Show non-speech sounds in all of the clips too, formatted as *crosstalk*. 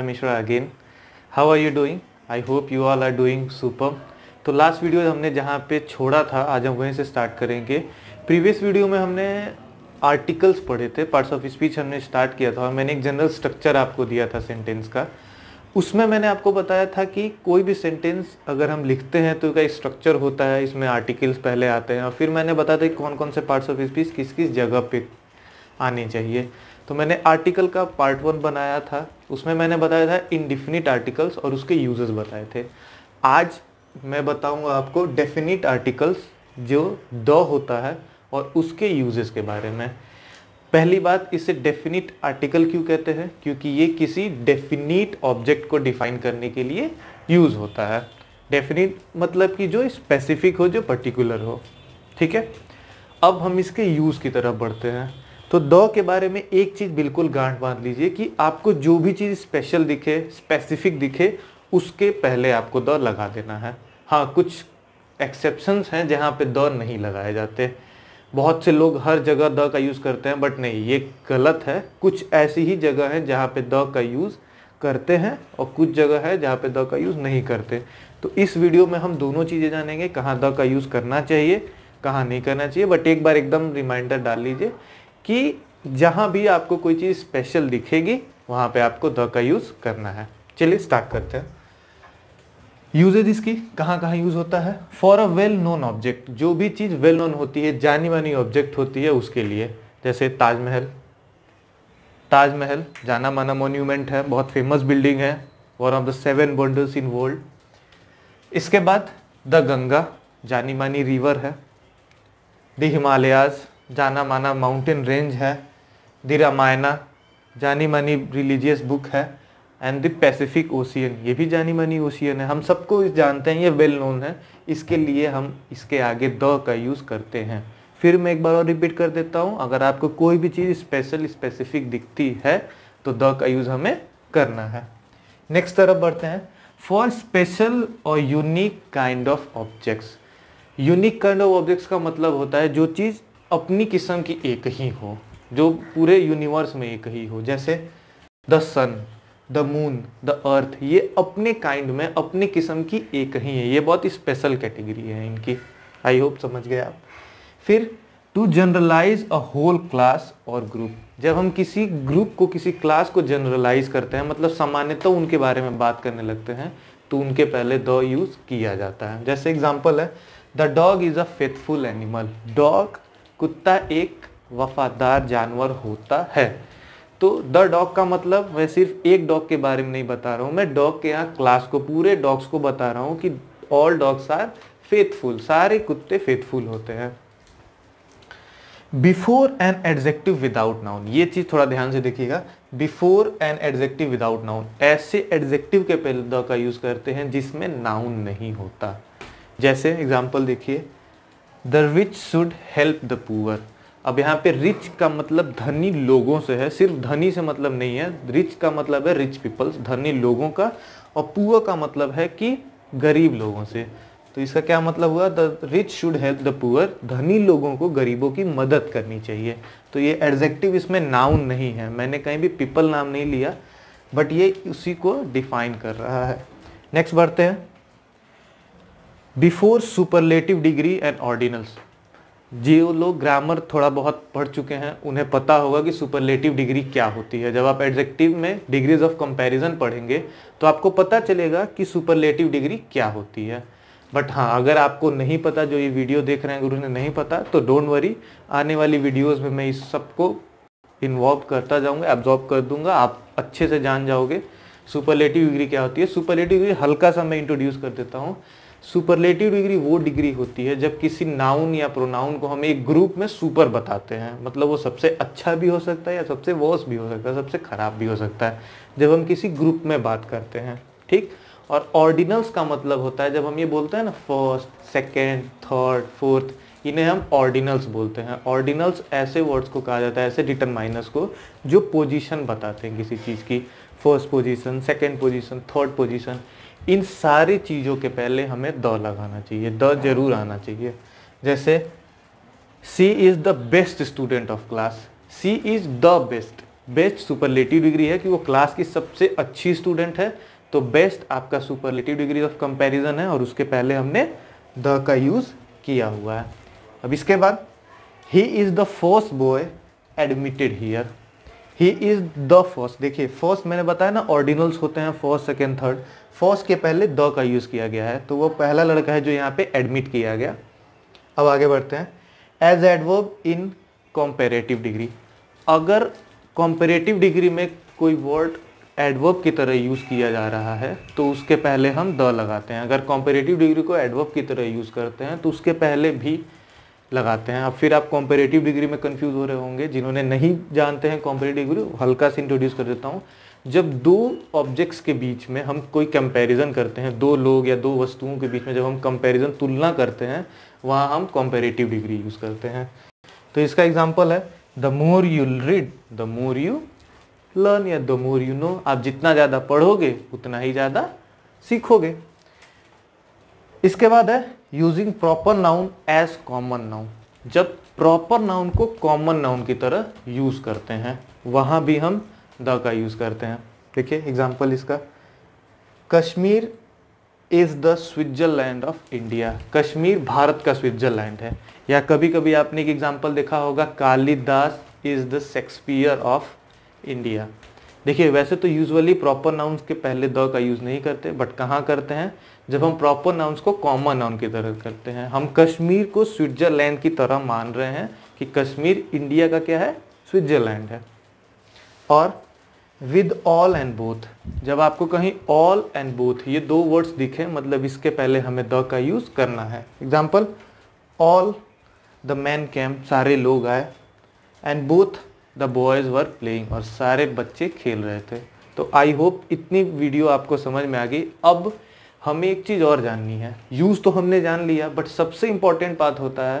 I'm Ishwara again. How are you doing? I hope you all are doing super. तो last video हमने जहाँ पे छोड़ा था आज हम वहीं से स्टार्ट करेंगे प्रीवियस वीडियो में हमने आर्टिकल्स पढ़े थे पार्ट्स ऑफ स्पीच हमने स्टार्ट किया था और मैंने एक जनरल स्ट्रक्चर आपको दिया था सेंटेंस का उसमें मैंने आपको बताया था कि कोई भी सेंटेंस अगर हम लिखते हैं तो इसका स्ट्रक्चर होता है इसमें आर्टिकल्स पहले आते हैं और फिर मैंने बताया था कि कौन कौन से पार्ट्स ऑफ स्पीच किस किस जगह पे आने चाहिए तो मैंने आर्टिकल का पार्ट वन बनाया था उसमें मैंने बताया था इनडिफिनिट आर्टिकल्स और उसके यूजेस बताए थे आज मैं बताऊंगा आपको डेफिनिट आर्टिकल्स जो द होता है और उसके यूजेस के बारे में पहली बात इसे डेफिनिट आर्टिकल क्यों कहते हैं क्योंकि ये किसी डेफिनिट ऑब्जेक्ट को डिफाइन करने के लिए यूज़ होता है डेफिनिट मतलब कि जो स्पेसिफिक हो जो पर्टिकुलर हो ठीक है अब हम इसके यूज़ की तरफ बढ़ते हैं तो द के बारे में एक चीज़ बिल्कुल गांठ बांध लीजिए कि आपको जो भी चीज़ स्पेशल दिखे स्पेसिफिक दिखे उसके पहले आपको द लगा देना है हाँ कुछ एक्सेप्शंस हैं जहाँ पे द नहीं लगाए जाते बहुत से लोग हर जगह द का यूज़ करते हैं बट नहीं ये गलत है कुछ ऐसी ही जगह हैं जहाँ पे द का यूज़ करते हैं और कुछ जगह है जहाँ पे द का यूज़ नहीं करते तो इस वीडियो में हम दोनों चीज़ें जानेंगे कहाँ द का यूज़ करना चाहिए कहाँ नहीं करना चाहिए बट एक बार एकदम रिमाइंडर डाल लीजिए कि जहां भी आपको कोई चीज़ स्पेशल दिखेगी वहां पे आपको द का यूज़ करना है चलिए स्टार्ट करते हैं यूजेज इसकी कहाँ कहाँ यूज़ होता है for a well known object जो भी चीज़ वेल नोन होती है जानी मानी ऑब्जेक्ट होती है उसके लिए जैसे ताजमहल ताजमहल जाना माना मोन्यूमेंट है बहुत फेमस बिल्डिंग है one of the seven wonders in world इसके बाद द गंगा जानी मानी रिवर है द हिमालयाज़ जाना माना माउंटेन रेंज है द रामायणा जानी मानी रिलीजियस बुक है एंड द पैसिफिक ओशियन ये भी जानी मानी ओशियन है हम सबको जानते हैं ये वेल नोन है इसके लिए हम इसके आगे द का यूज़ करते हैं फिर मैं एक बार और रिपीट कर देता हूँ अगर आपको कोई भी चीज़ स्पेशल स्पेसिफिक दिखती है तो द का यूज़ हमें करना है नेक्स्ट तरफ बढ़ते हैं फॉर स्पेशल और unique kind of objects unique kind of objects का मतलब होता है जो चीज़ अपनी किस्म की एक ही हो जो पूरे यूनिवर्स में एक ही हो जैसे the sun the moon the earth ये अपने काइंड में अपने किस्म की एक ही है ये बहुत स्पेशल कैटेगरी है इनकी आई होप समझ गए आप फिर to generalize a whole class और ग्रुप जब हम किसी ग्रुप को किसी क्लास को जनरलाइज करते हैं मतलब सामान्यतः तो उनके बारे में बात करने लगते हैं तो उनके पहले द यूज़ किया जाता है जैसे एग्जाम्पल है the dog is a faithful animal dog कुत्ता एक वफादार जानवर होता है तो द डॉग का मतलब मैं सिर्फ एक डॉग के बारे में नहीं बता रहा हूँ मैं डॉग के यहाँ क्लास को पूरे डॉग्स को बता रहा हूँ कि ऑल डॉग्स आर फेथफुल सारे कुत्ते फेथफुल होते हैं before an adjective without noun ये चीज़ थोड़ा ध्यान से देखिएगा before an adjective without noun ऐसे एडजेक्टिव के पहले द का यूज़ करते हैं जिसमें नाउन नहीं होता जैसे एग्जाम्पल देखिए the rich should help the poor अब यहाँ पे रिच का मतलब धनी लोगों से है सिर्फ धनी से मतलब नहीं है रिच का मतलब है रिच पीपल्स धनी लोगों का और पुअर का मतलब है कि गरीब लोगों से तो इसका क्या मतलब हुआ the rich should help the poor धनी लोगों को गरीबों की मदद करनी चाहिए तो ये एडजेक्टिव इसमें नाउन नहीं है मैंने कहीं भी पीपल नाम नहीं लिया बट ये उसी को डिफाइन कर रहा है नेक्स्ट बढ़ते हैं before superlative degree and ordinals जो लोग ग्रामर थोड़ा बहुत पढ़ चुके हैं उन्हें पता होगा कि सुपरलेटिव डिग्री क्या होती है जब आप एडजेक्टिव में डिग्रीज ऑफ कंपैरिजन पढ़ेंगे तो आपको पता चलेगा कि सुपरलेटिव डिग्री क्या होती है बट हाँ अगर आपको नहीं पता जो ये वीडियो देख रहे हैं गुरु ने नहीं पता तो डोंट वरी आने वाली वीडियोज़ में मैं इस सबको इन्वॉल्व करता जाऊँगा एब्जॉर्ब कर दूंगा आप अच्छे से जान जाओगे सुपरलेटिव डिग्री क्या होती है सुपरलेटिव डिग्री हल्का सा मैं इंट्रोड्यूस कर देता हूँ सुपरलेटिव डिग्री वो डिग्री होती है जब किसी नाउन या प्रोनाउन को हम एक ग्रुप में सुपर बताते हैं मतलब वो सबसे अच्छा भी हो सकता है या सबसे वर्स भी हो सकता है सबसे खराब भी हो सकता है जब हम किसी ग्रुप में बात करते हैं ठीक और ऑर्डिनल्स का मतलब होता है जब हम ये बोलते हैं ना फर्स्ट सेकेंड थर्ड फोर्थ इन्हें हम ऑर्डिनल्स बोलते हैं ऑर्डिनल्स ऐसे वर्ड्स को कहा जाता है ऐसे डिटरमाइनर्स को जो पोजीशन बताते हैं किसी चीज़ की first position second position third position इन सारी चीज़ों के पहले हमें द लगाना चाहिए द जरूर आना चाहिए जैसे she is the best student of class she is the best best superlative degree है कि वो क्लास की सबसे अच्छी स्टूडेंट है तो बेस्ट आपका सुपरलेटिव डिग्री ऑफ कंपैरिजन है और उसके पहले हमने द का यूज़ किया हुआ है अब इसके बाद he is the first boy admitted here he is the first देखिए फर्स्ट मैंने बताया ना ऑर्डिनल्स होते हैं फर्स्ट सेकेंड थर्ड फर्स्ट के पहले द का यूज़ किया गया है तो वो पहला लड़का है जो यहाँ पे एडमिट किया गया अब आगे बढ़ते हैं as adverb in comparative degree अगर कॉम्पेरेटिव डिग्री में कोई वर्ड एडवर्ब की तरह यूज़ किया जा रहा है तो उसके पहले हम द लगाते हैं अगर कॉम्पेरेटिव डिग्री को एडवर्ब की तरह यूज़ करते हैं तो उसके पहले भी लगाते हैं अब फिर आप कॉम्पेरेटिव डिग्री में कन्फ्यूज़ हो रहे होंगे जिन्होंने नहीं जानते हैं कॉम्पेरेटिव डिग्री हल्का से इंट्रोड्यूस कर देता हूँ जब दो ऑब्जेक्ट्स के बीच में हम कोई कंपैरिजन करते हैं दो लोग या दो वस्तुओं के बीच में जब हम कंपैरिजन तुलना करते हैं वहाँ हम कॉम्पेरेटिव डिग्री यूज़ करते हैं तो इसका एग्जाम्पल है the more you read the more you learn या द मोर यू नो आप जितना ज़्यादा पढ़ोगे उतना ही ज़्यादा सीखोगे इसके बाद है using proper noun as common noun जब प्रॉपर नाउन को कॉमन नाउन की तरह यूज़ करते हैं वहाँ भी हम द का यूज़ करते हैं देखिए एग्जाम्पल इसका Kashmir is the Switzerland of India Kashmir Bharat का स्विट्जरलैंड है या कभी कभी आपने एक एग्जाम्पल देखा होगा Kalidas is the Shakespeare of India देखिए वैसे तो यूजुअली प्रॉपर नाउन्स के पहले द का यूज़ नहीं करते बट कहाँ करते हैं जब हम प्रॉपर नाउन्स को कॉमन नाउन की तरह करते हैं हम कश्मीर को स्विट्जरलैंड की तरह मान रहे हैं कि कश्मीर इंडिया का क्या है स्विट्जरलैंड है और विद ऑल एंड बोथ जब आपको कहीं ऑल एंड बोथ ये दो वर्ड्स दिखे मतलब इसके पहले हमें द का यूज़ करना है example all the man came सारे लोग आए and both the boys were playing और सारे बच्चे खेल रहे थे तो आई होप इतनी वीडियो आपको समझ में आ गई अब हमें एक चीज़ और जाननी है यूज़ तो हमने जान लिया बट सबसे इम्पॉर्टेंट बात होता है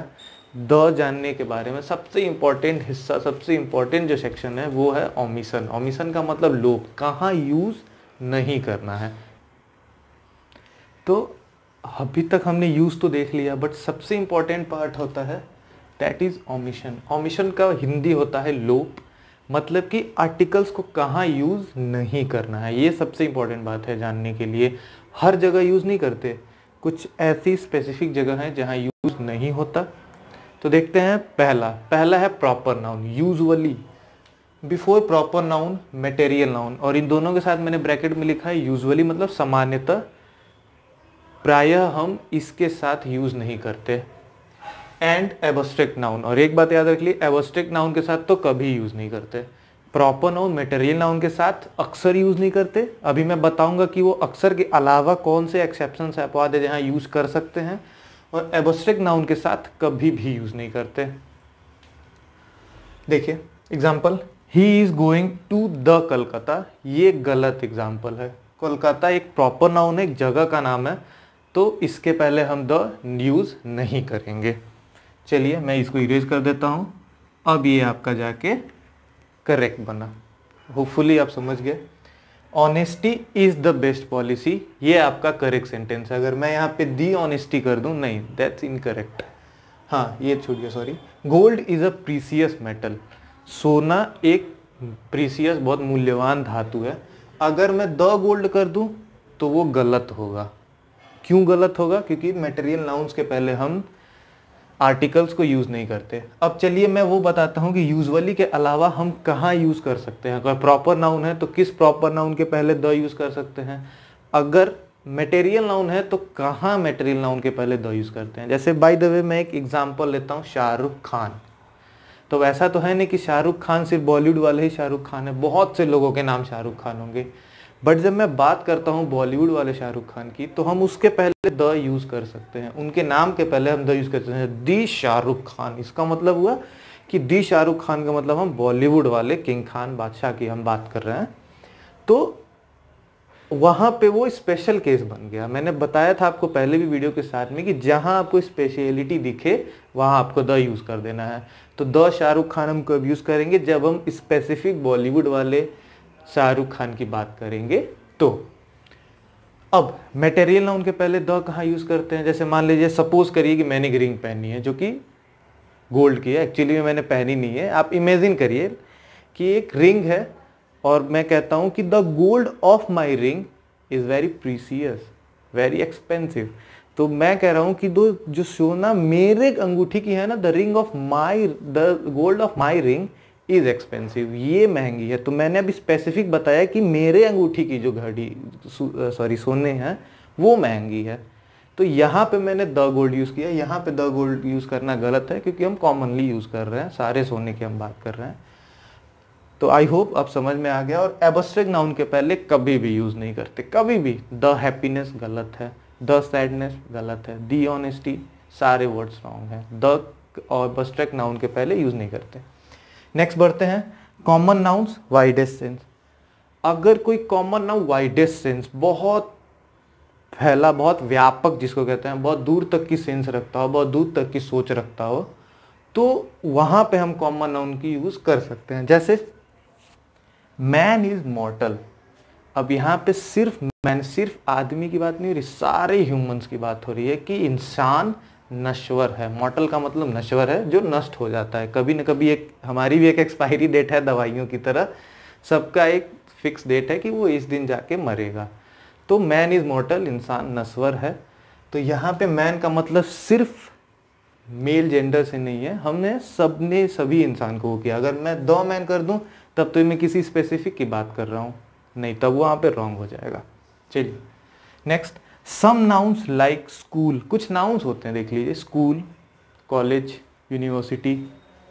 द जानने के बारे में सबसे इम्पॉर्टेंट हिस्सा सबसे इम्पॉर्टेंट जो सेक्शन है वो है ओमिसन ओमिसन का मतलब लोप कहाँ यूज़ नहीं करना है तो अभी तक हमने यूज़ तो देख लिया बट सबसे इम्पॉर्टेंट पार्ट होता है दैट इज़ ओमिशन ओमिशन का हिंदी होता है लोप मतलब कि आर्टिकल्स को कहाँ यूज़ नहीं करना है ये सबसे इम्पॉर्टेंट बात है जानने के लिए हर जगह यूज़ नहीं करते कुछ ऐसी स्पेसिफिक जगह हैं जहाँ यूज़ नहीं होता तो देखते हैं पहला पहला है proper noun usually before proper noun material noun और इन दोनों के साथ मैंने ब्रैकेट में लिखा है यूजुअली मतलब सामान्यतः प्रायः हम इसके साथ यूज़ नहीं करते एंड एबस्ट्रेक्ट नाउन और एक बात याद रख ली एबस्ट्रेक्ट नाउन के साथ तो कभी यूज़ नहीं करते प्रॉपर नाउन मटेरियल नाउन के साथ अक्सर यूज़ नहीं करते अभी मैं बताऊंगा कि वो अक्सर के अलावा कौन से एक्सेप्शन अपवाद है जहाँ यूज़ कर सकते हैं और एबोस्ट्रिक नाउन के साथ कभी भी यूज़ नहीं करते देखिए example he is going to the Calcutta ये गलत एग्जाम्पल है कोलकाता एक प्रॉपर नाउन है एक जगह का नाम है तो इसके पहले हम द न्यूज़ नहीं करेंगे चलिए मैं इसको इरेज कर देता हूँ अब ये आपका जाके करेक्ट बना होपफुली आप समझ गए honesty is the best policy ये आपका करेक्ट सेंटेंस है अगर मैं यहाँ पे दी ऑनेस्टी कर दूँ नहीं दैट्स इनकरेक्ट हाँ ये छूट गया sorry gold is a precious metal सोना एक प्रीसियस बहुत मूल्यवान धातु है अगर मैं द गोल्ड कर दूँ तो वो गलत होगा क्यों गलत होगा क्योंकि मटेरियल नाउंस के पहले हम आर्टिकल्स को यूज़ नहीं करते अब चलिए मैं वो बताता हूँ कि यूजुअली के अलावा हम कहाँ यूज़ कर सकते हैं अगर प्रॉपर नाउन है तो किस प्रॉपर नाउन के पहले द यूज़ कर सकते हैं अगर मटेरियल नाउन है तो कहाँ मटेरियल नाउन के पहले द यूज़ करते हैं जैसे बाय द वे मैं एक एग्जांपल लेता हूँ शाहरुख खान तो वैसा तो है नहीं कि शाहरुख खान सिर्फ बॉलीवुड वाले ही शाहरुख खान है बहुत से लोगों के नाम शाहरुख खान होंगे बट जब मैं बात करता हूँ बॉलीवुड वाले शाहरुख खान की तो हम उसके पहले द यूज़ कर सकते हैं उनके नाम के पहले हम द यूज़ कर सकते हैं दी शाहरुख खान इसका मतलब हुआ कि दी शाहरुख खान का मतलब हम बॉलीवुड वाले किंग खान बादशाह की हम बात कर रहे हैं तो वहाँ पे वो स्पेशल केस बन गया मैंने बताया था आपको पहले भी वीडियो के साथ में कि जहाँ आपको स्पेशलिटी दिखे वहाँ आपको द यूज़ कर देना है तो द शाहरुख खान हम कब यूज़ करेंगे जब हम स्पेसिफिक बॉलीवुड वाले शाहरुख खान की बात करेंगे तो अब मटेरियल ना उनके पहले द कहाँ यूज़ करते हैं जैसे मान लीजिए सपोज करिए कि मैंने एक रिंग पहनी है जो कि गोल्ड की है एक्चुअली में मैंने पहनी नहीं है आप इमेजिन करिए कि एक रिंग है और मैं कहता हूँ कि the gold of my ring is very precious very expensive तो मैं कह रहा हूँ कि दो जो सोना मेरे अंगूठी की है ना the ring of my the gold of my ring is expensive ये महंगी है तो मैंने अभी स्पेसिफिक बताया कि मेरे अंगूठी की जो घड़ी सॉरी सोने हैं वो महंगी है तो यहाँ पे मैंने द गोल्ड यूज़ किया यहाँ पे द गोल्ड यूज़ करना गलत है क्योंकि हम कॉमनली यूज़ कर रहे हैं सारे सोने की हम बात कर रहे हैं तो आई होप अब समझ में आ गया और एबस्ट्रिक नाउन के पहले कभी भी यूज़ नहीं करते कभी भी द हैप्पीनेस गलत है द सैडनेस गलत है दी ऑनेस्टी सारे वर्ड्स रॉन्ग हैं द और एबस्ट्रिक नाउन के पहले यूज़ नहीं करते नेक्स्ट बढ़ते हैं कॉमन नाउन्स वाइडेस्ट सेंस अगर कोई कॉमन नाउन वाइडेस्ट सेंस बहुत फैला बहुत व्यापक जिसको कहते हैं बहुत दूर तक की सेंस रखता हो बहुत दूर तक की सोच रखता हो तो वहां पे हम कॉमन नाउन की यूज़ कर सकते हैं जैसे मैन इज़ मॉर्टल अब यहाँ पे सिर्फ मैन सिर्फ आदमी की बात नहीं हो रही सारे ह्यूमंस की बात हो रही है कि इंसान नश्वर है मॉटल का मतलब नश्वर है जो नष्ट हो जाता है कभी ना कभी एक हमारी भी एक एक्सपायरी डेट है दवाइयों की तरह सबका एक फिक्स डेट है कि वो इस दिन जाके मरेगा तो मैन इज़ मॉटल इंसान नश्वर है तो यहाँ पे मैन का मतलब सिर्फ मेल जेंडर से नहीं है हमने सब ने सभी इंसान को वो किया अगर मैं दो मैन कर दूँ तब तो मैं किसी स्पेसिफिक की बात कर रहा हूँ नहीं तब वहाँ पे रॉन्ग हो जाएगा चलिए next some nouns like school कुछ नाउंस होते हैं देख लीजिए school college university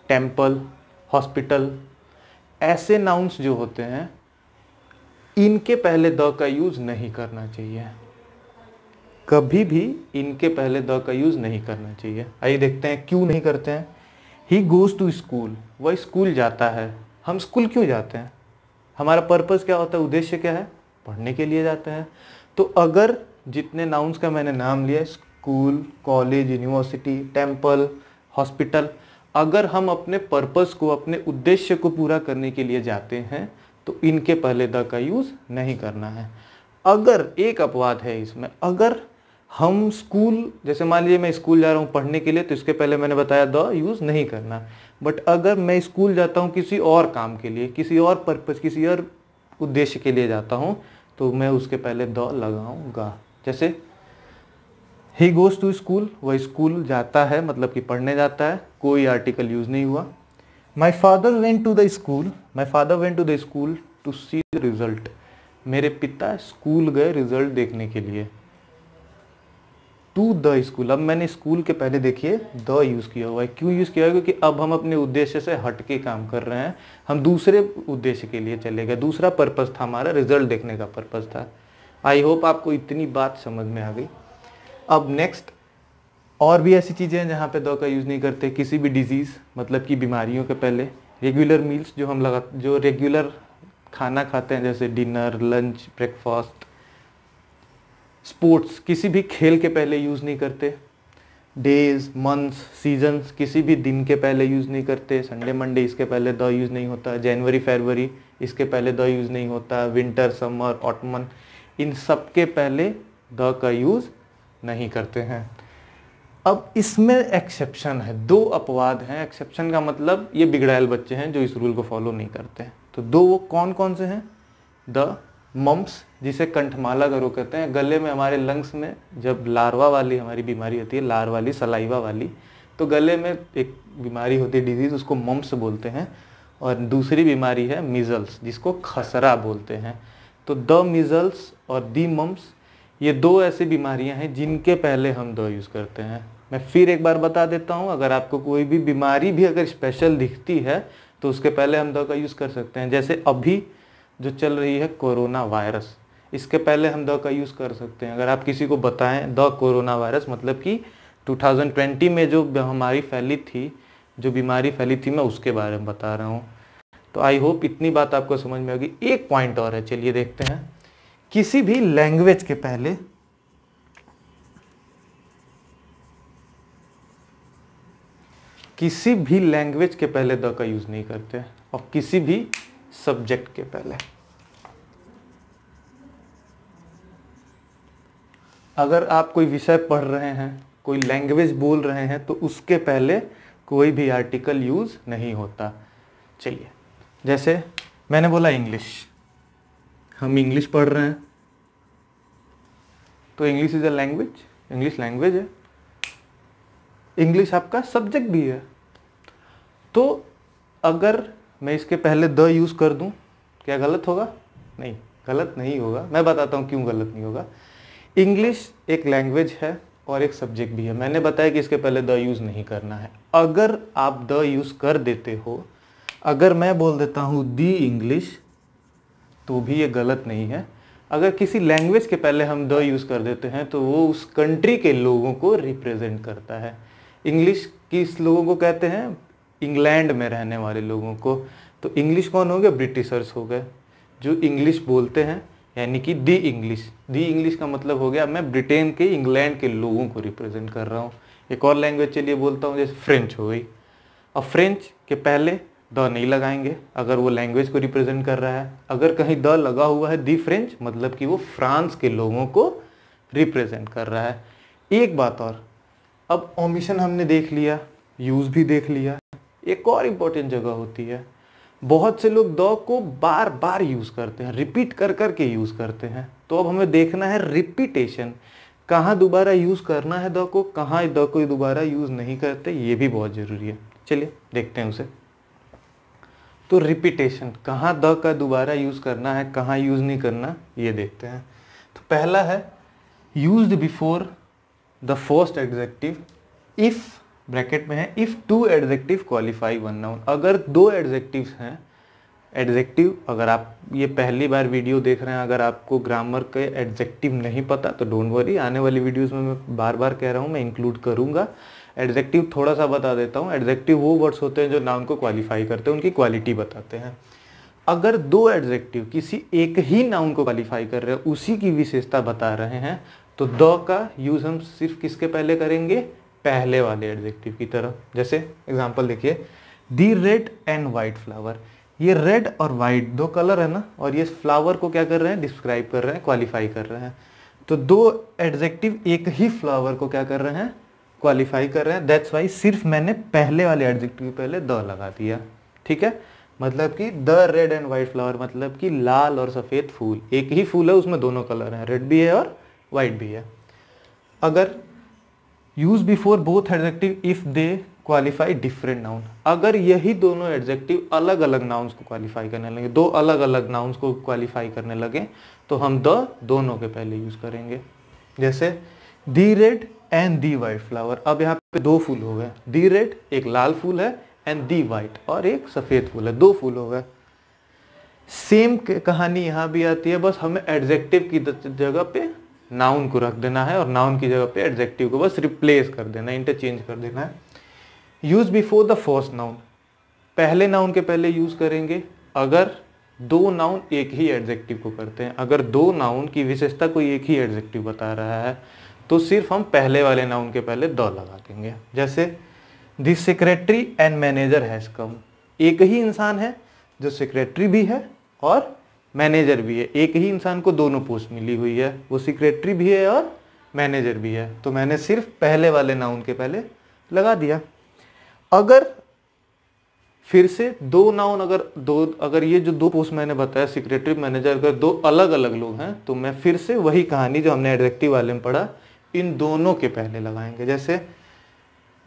temple hospital ऐसे नाउंस जो होते हैं इनके पहले द का यूज़ नहीं करना चाहिए कभी भी इनके पहले द का यूज़ नहीं करना चाहिए आइए देखते हैं क्यों नहीं करते हैं ही गोज़ टू स्कूल वह स्कूल जाता है हम स्कूल क्यों जाते हैं हमारा पर्पज़ क्या होता है उद्देश्य क्या है पढ़ने के लिए जाते हैं तो अगर जितने नाउन्स का मैंने नाम लिया school college university temple hospital अगर हम अपने पर्पस को अपने उद्देश्य को पूरा करने के लिए जाते हैं तो इनके पहले द का यूज़ नहीं करना है अगर एक अपवाद है इसमें अगर हम स्कूल जैसे मान लीजिए मैं स्कूल जा रहा हूँ पढ़ने के लिए तो इसके पहले मैंने बताया द यूज़ नहीं करना बट अगर मैं स्कूल जाता हूँ किसी और काम के लिए किसी और पर्पज़ किसी और उद्देश्य के लिए जाता हूँ तो मैं उसके पहले द लगाऊंगा जैसे ही गोज़ टू स्कूल वह स्कूल जाता है मतलब कि पढ़ने जाता है कोई आर्टिकल यूज़ नहीं हुआ my father went to the school my father went to the school to see the result मेरे पिता स्कूल गए रिजल्ट देखने के लिए टू द स्कूल अब मैंने स्कूल के पहले देखिए द यूज़ किया हुआ है क्यों यूज़ किया है क्योंकि अब हम अपने उद्देश्य से हटके काम कर रहे हैं हम दूसरे उद्देश्य के लिए चले गए दूसरा पर्पज़ था हमारा रिजल्ट देखने का पर्पज़ था आई होप आपको इतनी बात समझ में आ गई अब नेक्स्ट और भी ऐसी चीज़ें हैं जहाँ पे दो का यूज़ नहीं करते किसी भी डिजीज़ मतलब कि बीमारियों के पहले रेगुलर मील्स जो हम लगा जो रेगुलर खाना खाते हैं जैसे डिनर लंच ब्रेकफास्ट स्पोर्ट्स किसी भी खेल के पहले यूज़ नहीं करते डेज मंथ्स सीजन्स किसी भी दिन के पहले यूज़ नहीं करते संडे मंडे इसके पहले द यूज़ नहीं होता जनवरी फरवरी इसके पहले द यूज़ नहीं होता विंटर समर ऑटमन इन सब के पहले द का यूज़ नहीं करते हैं अब इसमें एक्सेप्शन है दो अपवाद हैं एक्सेप्शन का मतलब ये बिगड़ायल बच्चे हैं जो इस रूल को फॉलो नहीं करते तो दो वो कौन कौन से हैं द मम्स जिसे कंठमाला का रोग कहते हैं गले में हमारे लंग्स में जब लार्वा वाली हमारी बीमारी होती है लार वाली सलाइवा वाली तो गले में एक बीमारी होती है डिजीज़ उसको मम्स बोलते हैं और दूसरी बीमारी है मिज़ल्स जिसको खसरा बोलते हैं तो द मिज़ल्स और दी मम्स ये दो ऐसी बीमारियां हैं जिनके पहले हम दवा यूज़ करते हैं मैं फिर एक बार बता देता हूँ अगर आपको कोई भी बीमारी भी अगर स्पेशल दिखती है तो उसके पहले हम दवा का यूज़ कर सकते हैं जैसे अभी जो चल रही है कोरोना वायरस इसके पहले हम दवा का यूज़ कर सकते हैं अगर आप किसी को बताएं द कोरोना वायरस मतलब कि 2020 में जो हमारी फैली थी जो बीमारी फैली थी मैं उसके बारे में बता रहा हूँ तो आई होप इतनी बात आपको समझ में आएगी एक पॉइंट और है चलिए देखते हैं किसी भी लैंग्वेज के पहले किसी भी लैंग्वेज के पहले द का यूज नहीं करते और किसी भी सब्जेक्ट के पहले अगर आप कोई विषय पढ़ रहे हैं कोई लैंग्वेज बोल रहे हैं तो उसके पहले कोई भी आर्टिकल यूज नहीं होता चलिए जैसे मैंने बोला इंग्लिश हम इंग्लिश पढ़ रहे हैं तो English is a language English language है इंग्लिश आपका सब्जेक्ट भी है तो अगर मैं इसके पहले द यूज़ कर दूं क्या गलत होगा नहीं गलत नहीं होगा मैं बताता हूँ क्यों गलत नहीं होगा इंग्लिश एक लैंग्वेज है और एक सब्जेक्ट भी है मैंने बताया कि इसके पहले द यूज़ नहीं करना है अगर आप द यूज़ कर देते हो अगर मैं बोल देता हूँ दी इंग्लिश तो भी ये गलत नहीं है अगर किसी लैंग्वेज के पहले हम द यूज़ कर देते हैं तो वो उस कंट्री के लोगों को रिप्रेजेंट करता है इंग्लिश किस लोगों को कहते हैं इंग्लैंड में रहने वाले लोगों को तो इंग्लिश कौन हो गए ब्रिटिशर्स हो गए जो इंग्लिश बोलते हैं यानी कि दी इंग्लिश दी इंग्लिश का मतलब हो गया मैं ब्रिटेन के इंग्लैंड के लोगों को रिप्रेजेंट कर रहा हूँ एक और लैंग्वेज चलिए बोलता हूँ जैसे फ्रेंच हो गई और फ्रेंच के पहले द नहीं लगाएंगे अगर वो लैंग्वेज को रिप्रेजेंट कर रहा है अगर कहीं द लगा हुआ है दी फ्रेंच मतलब कि वो फ्रांस के लोगों को रिप्रेजेंट कर रहा है एक बात और अब ओमिशन हमने देख लिया यूज़ भी देख लिया एक और इम्पोर्टेंट जगह होती है बहुत से लोग द को बार बार यूज़ करते हैं रिपीट कर कर के यूज़ करते हैं तो अब हमें देखना है रिपीटेशन कहाँ दोबारा यूज़ करना है द को कहाँ द को दोबारा यूज़ नहीं करते ये भी बहुत ज़रूरी है चलिए देखते हैं उसे तो रिपीटेशन कहाँ द का दोबारा यूज़ करना है कहाँ यूज़ नहीं करना ये देखते हैं तो पहला है use before the first adjective if bracket में है if two adjective qualify one noun अगर दो एडजेक्टिव हैं एडजेक्टिव अगर आप ये पहली बार वीडियो देख रहे हैं अगर आपको ग्रामर के एडजेक्टिव नहीं पता तो डोंट वरी आने वाली वीडियोस में मैं बार बार कह रहा हूँ मैं इंक्लूड करूँगा एडजेक्टिव थोड़ा सा बता देता हूँ एडजेक्टिव वो वर्ड्स होते हैं जो नाउन को क्वालिफाई करते हैं उनकी क्वालिटी बताते हैं अगर दो एडजेक्टिव किसी एक ही नाउन को क्वालिफाई कर रहे हैं उसी की विशेषता बता रहे हैं तो द का यूज़ हम सिर्फ किसके पहले करेंगे पहले वाले एडजेक्टिव की तरफ जैसे एग्जाम्पल देखिए the red and white flower ये रेड और वाइट दो कलर है ना और ये फ्लावर को क्या कर रहे हैं डिस्क्राइब कर रहे हैं क्वालिफाई कर रहे हैं तो दो एडजेक्टिव एक ही फ्लावर को क्या कर रहे हैं क्वालिफाई कर रहे हैं दैट्स वाई सिर्फ मैंने पहले वाले एडजेक्टिव के पहले द लगा दिया ठीक है मतलब कि the red and white flower मतलब कि लाल और सफ़ेद फूल एक ही फूल है उसमें दोनों कलर हैं रेड भी है और वाइट भी है अगर use before both adjective if they qualify different noun अगर यही दोनों एडजेक्टिव अलग अलग नाउन्स को क्वालिफाई करने लगे दो अलग अलग नाउन्स को क्वालिफाई करने लगे तो हम द दोनों के पहले यूज़ करेंगे जैसे the red and the white flower अब यहाँ पे दो फूल हो गए दी रेड एक लाल फूल है एंड दी वाइट और एक सफ़ेद फूल है दो फूल हो गए सेम कहानी यहाँ भी आती है बस हमें एडजेक्टिव की जगह पे नाउन को रख देना है और नाउन की जगह पे एडजेक्टिव को बस रिप्लेस कर देना है इंटरचेंज कर देना है use before the first noun पहले नाउन के पहले यूज़ करेंगे अगर दो नाउन एक ही एडजेक्टिव को करते हैं अगर दो नाउन की विशेषता कोई एक ही एडजेक्टिव बता रहा है तो सिर्फ हम पहले वाले नाउन के पहले द लगा देंगे जैसे the secretary and manager has come एक ही इंसान है जो सेक्रेटरी भी है और मैनेजर भी है एक ही इंसान को दोनों पोस्ट मिली हुई है वो सेक्रेटरी भी है और मैनेजर भी है तो मैंने सिर्फ पहले वाले नाउन के पहले लगा दिया अगर फिर से दो नाउन अगर दो अगर ये जो दो पोस्ट मैंने बताया सेक्रेटरी मैनेजर अगर दो अलग अलग लोग हैं तो मैं फिर से वही कहानी जो हमने एडजेक्टिव वाले में पढ़ा इन दोनों के पहले लगाएंगे जैसे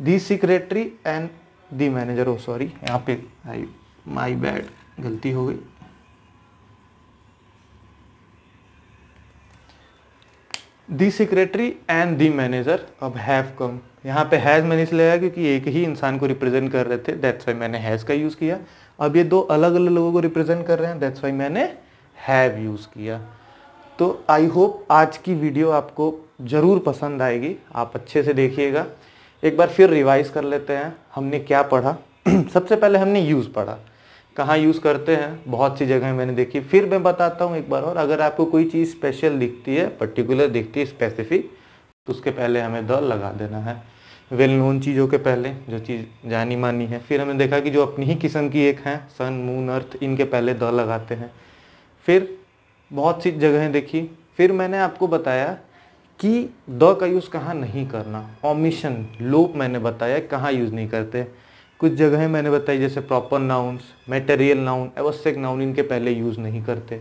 the secretary and the manager oh sorry यहाँ पे आई माई बैड गलती हो गई the secretary and the manager अब हैव कम यहाँ पे हैज़ मैंने इसलिए लगाया क्योंकि एक ही इंसान को रिप्रेजेंट कर रहे थे दैट्स वाई मैंने हैज़ का यूज़ किया अब ये दो अलग अलग लोगों को रिप्रेजेंट कर रहे हैं दैट्स वाई मैंने हैव यूज़ किया तो आई होप आज की वीडियो आपको ज़रूर पसंद आएगी आप अच्छे से देखिएगा एक बार फिर रिवाइज कर लेते हैं हमने क्या पढ़ा *clears throat* सबसे पहले हमने यूज़ पढ़ा कहाँ यूज़ करते हैं बहुत सी जगह मैंने देखी फिर मैं बताता हूँ एक बार और अगर आपको कोई चीज़ स्पेशल दिखती है पर्टिकुलर दिखती है स्पेसिफिक तो उसके पहले हमें द लगा देना है वेल नोन चीज़ों के पहले जो चीज़ जानी मानी है फिर हमने देखा कि जो अपनी ही किस्म की एक हैं सन मून अर्थ इनके पहले द लगाते हैं फिर बहुत सी जगहें देखी फिर मैंने आपको बताया कि द का यूज़ कहाँ नहीं करना ऑमिशन लोप मैंने बताया कहाँ यूज़ नहीं करते कुछ जगहें मैंने बताई जैसे प्रॉपर नाउन्स मेटेरियल नाउन आवश्यक नाउन इनके पहले यूज़ नहीं करते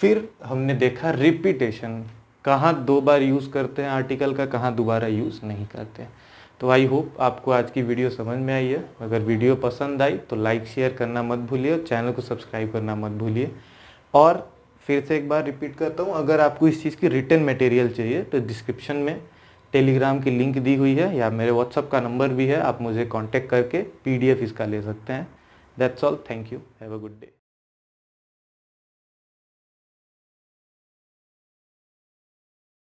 फिर हमने देखा रिपीटेशन कहाँ दो बार यूज़ करते हैं आर्टिकल का कहाँ दोबारा यूज़ नहीं करते हैं तो आई होप आपको आज की वीडियो समझ में आई है अगर वीडियो पसंद आई तो लाइक शेयर करना मत भूलिए और चैनल को सब्सक्राइब करना मत भूलिए और फिर से एक बार रिपीट करता हूँ अगर आपको इस चीज़ की रिटर्न मटेरियल चाहिए तो डिस्क्रिप्शन में टेलीग्राम की लिंक दी हुई है या मेरे व्हाट्सअप का नंबर भी है आप मुझे कॉन्टैक्ट करके पी इसका ले सकते हैं that's all thank you have a good day